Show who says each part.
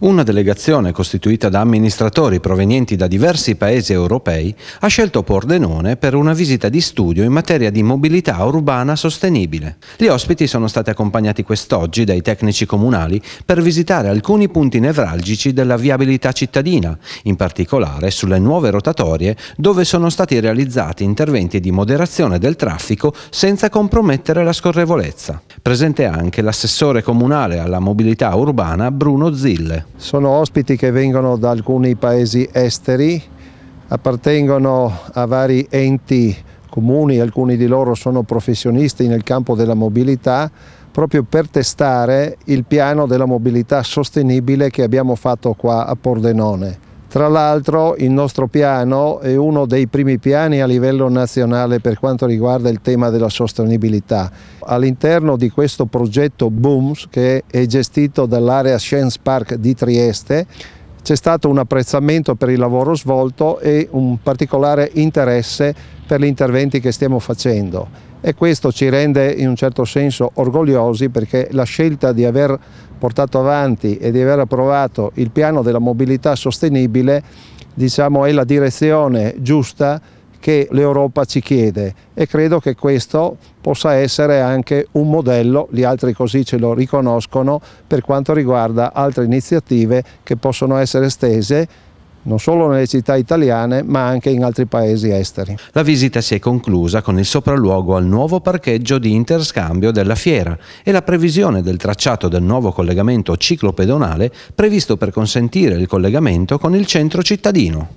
Speaker 1: Una delegazione costituita da amministratori provenienti da diversi paesi europei ha scelto Pordenone per una visita di studio in materia di mobilità urbana sostenibile. Gli ospiti sono stati accompagnati quest'oggi dai tecnici comunali per visitare alcuni punti nevralgici della viabilità cittadina, in particolare sulle nuove rotatorie dove sono stati realizzati interventi di moderazione del traffico senza compromettere la scorrevolezza. Presente anche l'assessore comunale alla mobilità urbana Bruno Zille. Sono
Speaker 2: ospiti che vengono da alcuni paesi esteri, appartengono a vari enti comuni, alcuni di loro sono professionisti nel campo della mobilità, proprio per testare il piano della mobilità sostenibile che abbiamo fatto qua a Pordenone. Tra l'altro il nostro piano è uno dei primi piani a livello nazionale per quanto riguarda il tema della sostenibilità. All'interno di questo progetto BOOMS che è gestito dall'area Science Park di Trieste c'è stato un apprezzamento per il lavoro svolto e un particolare interesse per gli interventi che stiamo facendo e questo ci rende in un certo senso orgogliosi perché la scelta di aver portato avanti e di aver approvato il piano della mobilità sostenibile diciamo, è la direzione giusta che l'Europa ci chiede e credo che questo possa essere anche un modello, gli altri così ce lo riconoscono, per quanto riguarda altre iniziative che possono essere stese non solo nelle città italiane ma anche in altri paesi esteri.
Speaker 1: La visita si è conclusa con il sopralluogo al nuovo parcheggio di interscambio della fiera e la previsione del tracciato del nuovo collegamento ciclopedonale previsto per consentire il collegamento con il centro cittadino.